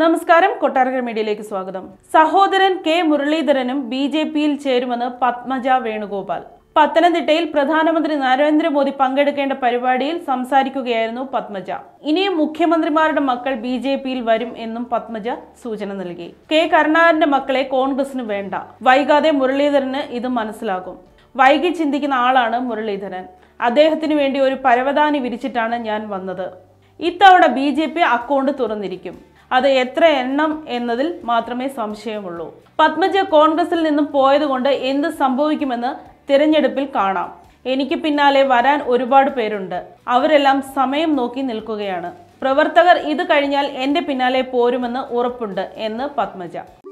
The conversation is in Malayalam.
നമസ്കാരം കൊട്ടാരക്കര മീഡിയയിലേക്ക് സ്വാഗതം സഹോദരൻ കെ മുരളീധരനും ബി ജെ പിയിൽ ചേരുമെന്ന് പത്മജ വേണുഗോപാൽ പത്തനംതിട്ടയിൽ പ്രധാനമന്ത്രി നരേന്ദ്രമോദി പങ്കെടുക്കേണ്ട പരിപാടിയിൽ സംസാരിക്കുകയായിരുന്നു പത്മജ ഇനിയും മുഖ്യമന്ത്രിമാരുടെ മക്കൾ ബി ജെ പിയിൽ വരും എന്നും പത്മജ സൂചന നൽകി കെ കരുണാകരന്റെ മക്കളെ കോൺഗ്രസിന് വേണ്ട വൈകാതെ മുരളീധരന് ഇത് മനസ്സിലാകും വൈകി ചിന്തിക്കുന്ന ആളാണ് മുരളീധരൻ അദ്ദേഹത്തിന് വേണ്ടി ഒരു പരവതാനി വിരിച്ചിട്ടാണ് ഞാൻ വന്നത് ഇത്തവണ ബി ജെ പി അക്കൗണ്ട് തുറന്നിരിക്കും അത് എത്ര എണ്ണം എന്നതിൽ മാത്രമേ സംശയമുള്ളൂ പത്മജ കോൺഗ്രസിൽ നിന്നും പോയതുകൊണ്ട് എന്ത് സംഭവിക്കുമെന്ന് തിരഞ്ഞെടുപ്പിൽ കാണാം എനിക്ക് പിന്നാലെ വരാൻ ഒരുപാട് പേരുണ്ട് അവരെല്ലാം സമയം നോക്കി നിൽക്കുകയാണ് പ്രവർത്തകർ ഇത് കഴിഞ്ഞാൽ എൻ്റെ പിന്നാലെ പോരുമെന്ന് ഉറപ്പുണ്ട് എന്ന് പത്മജ